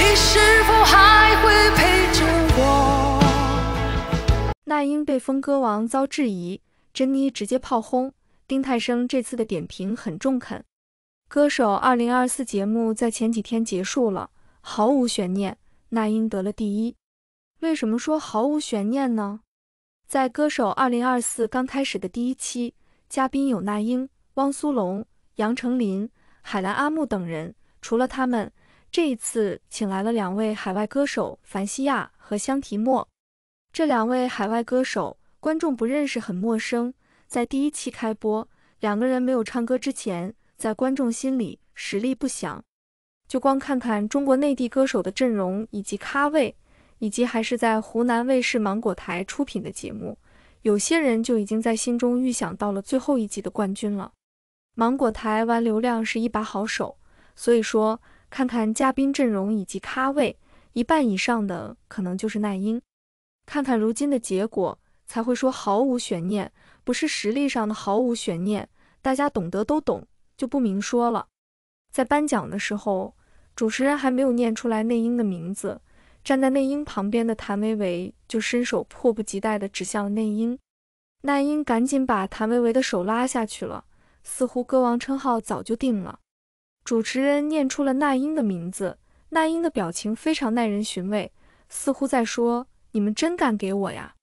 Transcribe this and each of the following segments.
你是否还会陪着我？那英被风歌王遭质疑，珍妮直接炮轰。丁太升这次的点评很中肯。歌手2024节目在前几天结束了，毫无悬念，那英得了第一。为什么说毫无悬念呢？在歌手2024刚开始的第一期，嘉宾有那英、汪苏泷、杨丞琳、海兰、阿木等人，除了他们。这一次请来了两位海外歌手凡希亚和香缇莫，这两位海外歌手观众不认识，很陌生。在第一期开播，两个人没有唱歌之前，在观众心里实力不详。就光看看中国内地歌手的阵容以及咖位，以及还是在湖南卫视芒果台出品的节目，有些人就已经在心中预想到了最后一季的冠军了。芒果台玩流量是一把好手，所以说。看看嘉宾阵容以及咖位，一半以上的可能就是那英。看看如今的结果，才会说毫无悬念，不是实力上的毫无悬念，大家懂得都懂，就不明说了。在颁奖的时候，主持人还没有念出来那英的名字，站在那英旁边的谭维维就伸手迫不及待的指向了那英。那英赶紧把谭维维的手拉下去了，似乎歌王称号早就定了。主持人念出了那英的名字，那英的表情非常耐人寻味，似乎在说：“你们真敢给我呀！”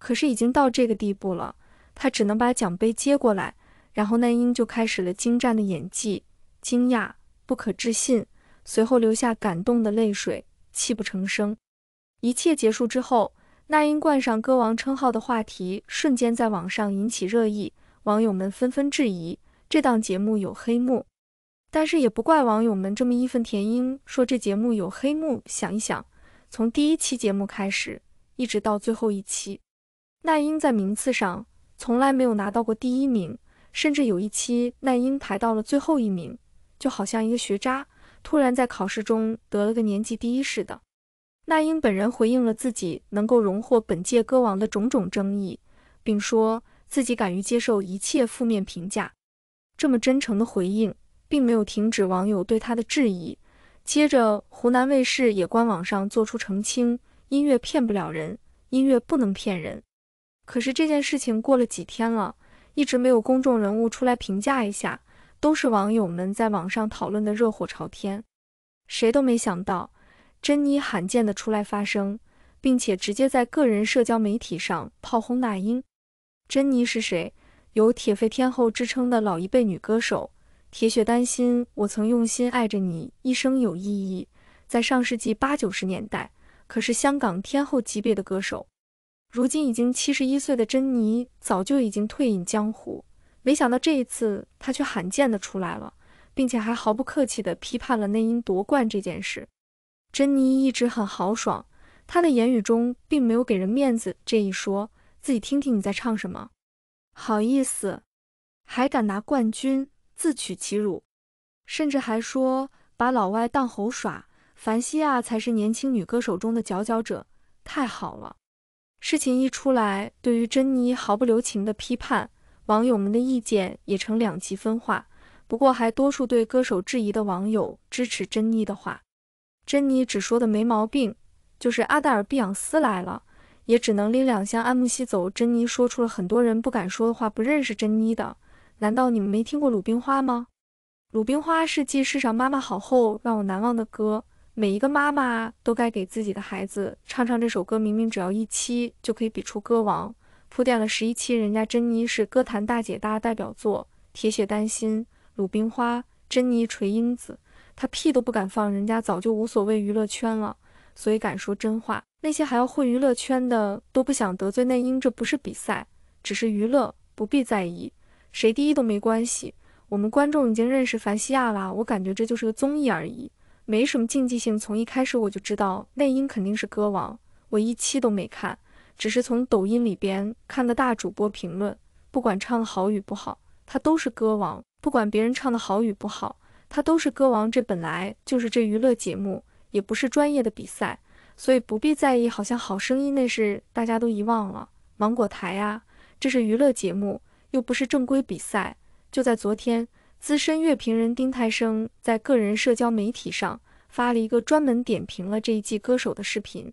可是已经到这个地步了，他只能把奖杯接过来。然后那英就开始了精湛的演技，惊讶、不可置信，随后流下感动的泪水，泣不成声。一切结束之后，那英冠上歌王称号的话题瞬间在网上引起热议，网友们纷纷质疑这档节目有黑幕。但是也不怪网友们这么义愤填膺，说这节目有黑幕。想一想，从第一期节目开始，一直到最后一期，那英在名次上从来没有拿到过第一名，甚至有一期那英排到了最后一名，就好像一个学渣突然在考试中得了个年级第一似的。那英本人回应了自己能够荣获本届歌王的种种争议，并说自己敢于接受一切负面评价，这么真诚的回应。并没有停止网友对他的质疑。接着，湖南卫视也官网上做出澄清：音乐骗不了人，音乐不能骗人。可是这件事情过了几天了，一直没有公众人物出来评价一下，都是网友们在网上讨论的热火朝天。谁都没想到，珍妮罕见的出来发声，并且直接在个人社交媒体上炮轰那英。珍妮是谁？有“铁肺天后”之称的老一辈女歌手。铁血丹心，我曾用心爱着你，一生有意义。在上世纪八九十年代，可是香港天后级别的歌手。如今已经七十一岁的珍妮，早就已经退隐江湖。没想到这一次，她却罕见的出来了，并且还毫不客气地批判了内因夺冠这件事。珍妮一直很豪爽，她的言语中并没有给人面子这一说。自己听听你在唱什么，好意思，还敢拿冠军？自取其辱，甚至还说把老外当猴耍。凡西亚才是年轻女歌手中的佼佼者，太好了。事情一出来，对于珍妮毫不留情的批判，网友们的意见也成两极分化。不过，还多数对歌手质疑的网友支持珍妮的话。珍妮只说的没毛病，就是阿黛尔·碧昂斯来了，也只能拎两箱安慕希走。珍妮说出了很多人不敢说的话，不认识珍妮的。难道你们没听过《鲁冰花》吗？《鲁冰花》是继世上妈妈好后让我难忘的歌，每一个妈妈都该给自己的孩子唱唱这首歌。明明只要一期就可以比出歌王，铺垫了十一期，人家珍妮是歌坛大姐大代表作《铁血丹心》《鲁冰花》。珍妮锤英子，她屁都不敢放，人家早就无所谓娱乐圈了，所以敢说真话。那些还要混娱乐圈的都不想得罪内鹰，这不是比赛，只是娱乐，不必在意。谁第一都没关系，我们观众已经认识凡西亚了，我感觉这就是个综艺而已，没什么竞技性。从一开始我就知道内因肯定是歌王，我一期都没看，只是从抖音里边看的大主播评论，不管唱的好与不好，他都是歌王；不管别人唱的好与不好，他都是歌王。这本来就是这娱乐节目，也不是专业的比赛，所以不必在意。好像好声音那是大家都遗忘了，芒果台啊，这是娱乐节目。又不是正规比赛，就在昨天，资深乐评人丁太升在个人社交媒体上发了一个专门点评了这一季歌手的视频。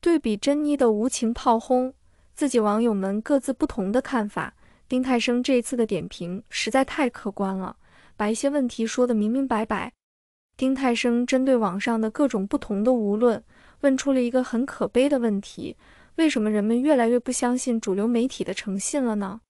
对比珍妮的无情炮轰，自己网友们各自不同的看法，丁太升这一次的点评实在太客观了，把一些问题说得明明白白。丁太升针对网上的各种不同的无论，问出了一个很可悲的问题：为什么人们越来越不相信主流媒体的诚信了呢？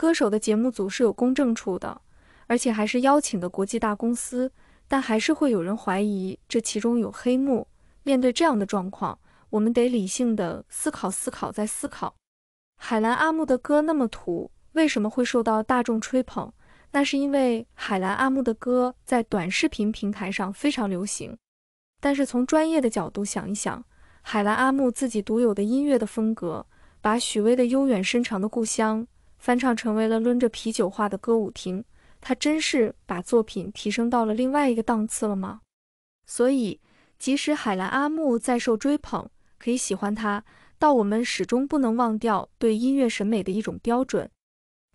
歌手的节目组是有公证处的，而且还是邀请的国际大公司，但还是会有人怀疑这其中有黑幕。面对这样的状况，我们得理性的思考，思考，再思考。海兰阿木的歌那么土，为什么会受到大众吹捧？那是因为海兰阿木的歌在短视频平台上非常流行。但是从专业的角度想一想，海兰阿木自己独有的音乐的风格，把许巍的悠远深长的故乡。翻唱成为了抡着啤酒画的歌舞厅。他真是把作品提升到了另外一个档次了吗？所以，即使海兰阿木再受追捧，可以喜欢他，但我们始终不能忘掉对音乐审美的一种标准。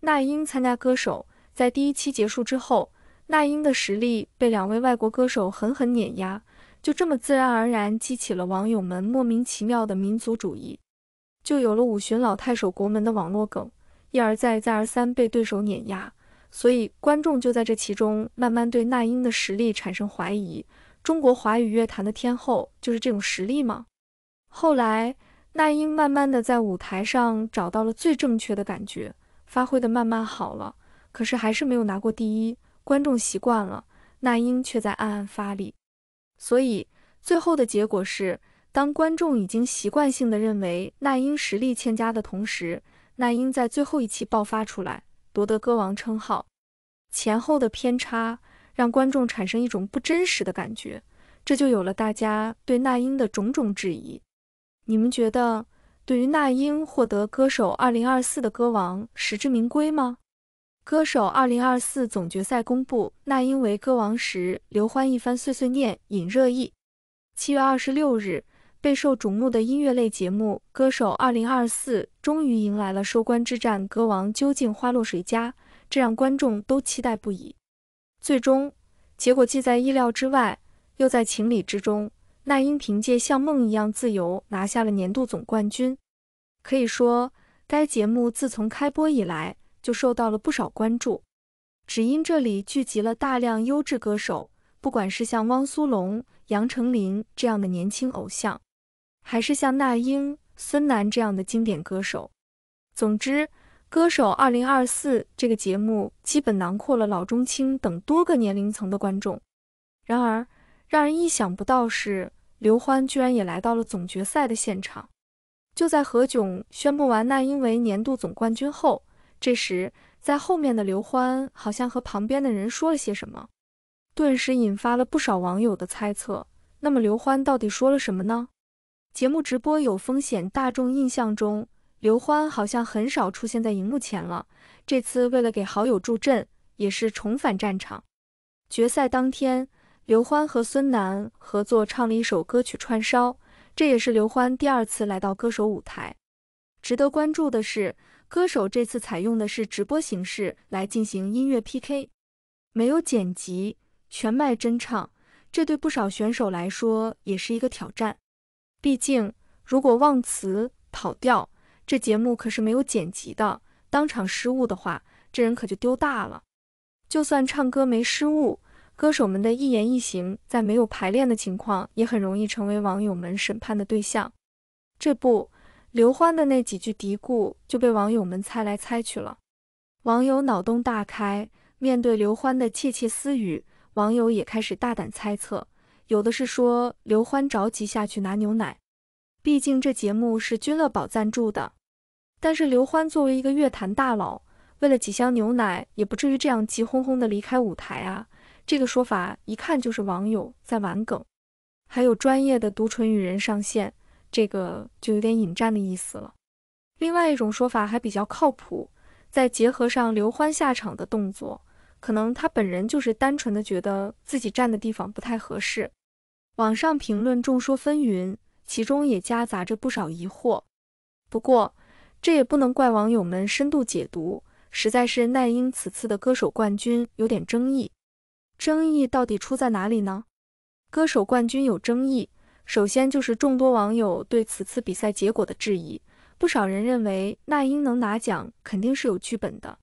那英参加歌手，在第一期结束之后，那英的实力被两位外国歌手狠狠碾压，就这么自然而然激起了网友们莫名其妙的民族主义，就有了五旬老太守国门的网络梗。一而再再而三被对手碾压，所以观众就在这其中慢慢对那英的实力产生怀疑。中国华语乐坛的天后就是这种实力吗？后来，那英慢慢的在舞台上找到了最正确的感觉，发挥的慢慢好了，可是还是没有拿过第一。观众习惯了，那英却在暗暗发力。所以最后的结果是，当观众已经习惯性的认为那英实力欠佳的同时，那英在最后一期爆发出来，夺得歌王称号，前后的偏差让观众产生一种不真实的感觉，这就有了大家对那英的种种质疑。你们觉得，对于那英获得歌手二零二四的歌王，实至名归吗？歌手二零二四总决赛公布，那英为歌王时，刘欢一番碎碎念引热议。七月二十六日。备受瞩目的音乐类节目《歌手2024》终于迎来了收官之战，歌王究竟花落谁家？这让观众都期待不已。最终结果既在意料之外，又在情理之中。那英凭借《像梦一样自由》拿下了年度总冠军。可以说，该节目自从开播以来就受到了不少关注，只因这里聚集了大量优质歌手，不管是像汪苏泷、杨丞琳这样的年轻偶像。还是像那英、孙楠这样的经典歌手。总之，《歌手2024》这个节目基本囊括了老中青等多个年龄层的观众。然而，让人意想不到的是，刘欢居然也来到了总决赛的现场。就在何炅宣布完那英为年度总冠军后，这时在后面的刘欢好像和旁边的人说了些什么，顿时引发了不少网友的猜测。那么，刘欢到底说了什么呢？节目直播有风险，大众印象中，刘欢好像很少出现在荧幕前了。这次为了给好友助阵，也是重返战场。决赛当天，刘欢和孙楠合作唱了一首歌曲串烧，这也是刘欢第二次来到歌手舞台。值得关注的是，歌手这次采用的是直播形式来进行音乐 PK，没有剪辑，全麦真唱，这对不少选手来说也是一个挑战。毕竟，如果忘词跑调，这节目可是没有剪辑的。当场失误的话，这人可就丢大了。就算唱歌没失误，歌手们的一言一行，在没有排练的情况，也很容易成为网友们审判的对象。这不，刘欢的那几句嘀咕就被网友们猜来猜去了。网友脑洞大开，面对刘欢的窃窃私语，网友也开始大胆猜测。有的是说刘欢着急下去拿牛奶，毕竟这节目是君乐宝赞助的。但是刘欢作为一个乐坛大佬，为了几箱牛奶也不至于这样急哄哄的离开舞台啊。这个说法一看就是网友在玩梗。还有专业的独唇语人上线，这个就有点引战的意思了。另外一种说法还比较靠谱，再结合上刘欢下场的动作，可能他本人就是单纯的觉得自己站的地方不太合适。网上评论众说纷纭，其中也夹杂着不少疑惑。不过，这也不能怪网友们深度解读，实在是奈英此次的歌手冠军有点争议。争议到底出在哪里呢？歌手冠军有争议，首先就是众多网友对此次比赛结果的质疑。不少人认为奈英能拿奖肯定是有剧本的，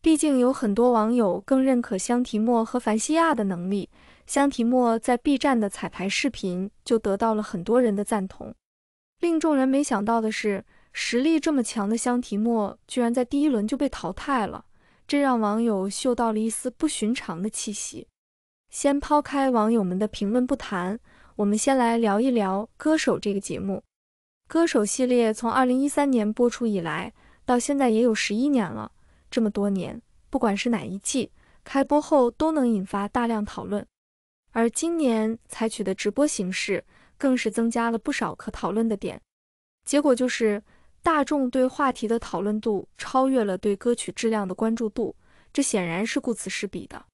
毕竟有很多网友更认可香缇莫和凡西亚的能力。香缇莫在 B 站的彩排视频就得到了很多人的赞同。令众人没想到的是，实力这么强的香缇莫居然在第一轮就被淘汰了，这让网友嗅到了一丝不寻常的气息。先抛开网友们的评论不谈，我们先来聊一聊《歌手》这个节目。《歌手》系列从二零一三年播出以来，到现在也有十一年了。这么多年，不管是哪一季，开播后都能引发大量讨论。而今年采取的直播形式，更是增加了不少可讨论的点。结果就是，大众对话题的讨论度超越了对歌曲质量的关注度，这显然是顾此失彼的。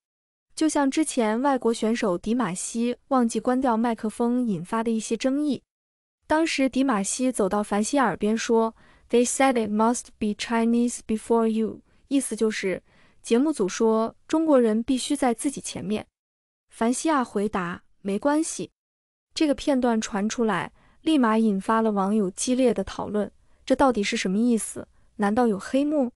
就像之前外国选手迪玛希忘记关掉麦克风引发的一些争议，当时迪玛希走到凡希耳边说：“They said it must be Chinese before you。”意思就是，节目组说中国人必须在自己前面。凡西亚回答：“没关系。”这个片段传出来，立马引发了网友激烈的讨论。这到底是什么意思？难道有黑幕？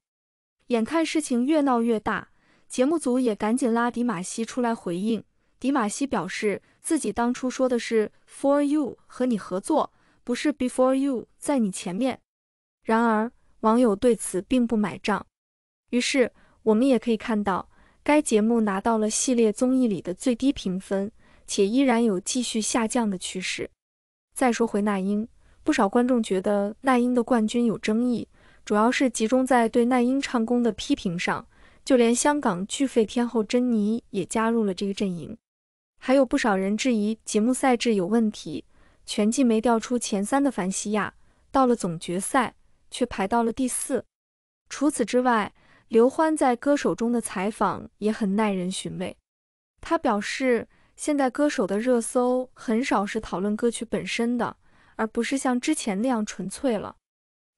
眼看事情越闹越大，节目组也赶紧拉迪马西出来回应。迪马西表示自己当初说的是 “for you” 和你合作，不是 “before you” 在你前面。然而，网友对此并不买账。于是，我们也可以看到。该节目拿到了系列综艺里的最低评分，且依然有继续下降的趋势。再说回那英，不少观众觉得那英的冠军有争议，主要是集中在对那英唱功的批评上。就连香港巨肺天后珍妮也加入了这个阵营。还有不少人质疑节目赛制有问题，全季没调出前三的凡西亚，到了总决赛却排到了第四。除此之外，刘欢在歌手中的采访也很耐人寻味，他表示，现在歌手的热搜很少是讨论歌曲本身的，而不是像之前那样纯粹了。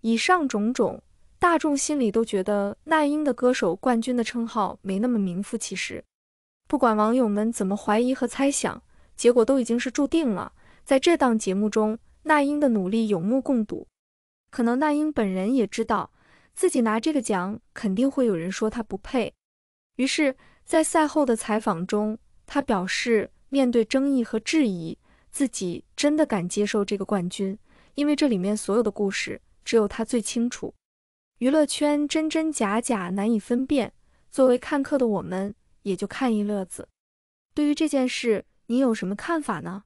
以上种种，大众心里都觉得那英的歌手冠军的称号没那么名副其实。不管网友们怎么怀疑和猜想，结果都已经是注定了。在这档节目中，那英的努力有目共睹，可能那英本人也知道。自己拿这个奖肯定会有人说他不配，于是，在赛后的采访中，他表示面对争议和质疑，自己真的敢接受这个冠军，因为这里面所有的故事只有他最清楚。娱乐圈真真假假难以分辨，作为看客的我们也就看一乐子。对于这件事，你有什么看法呢？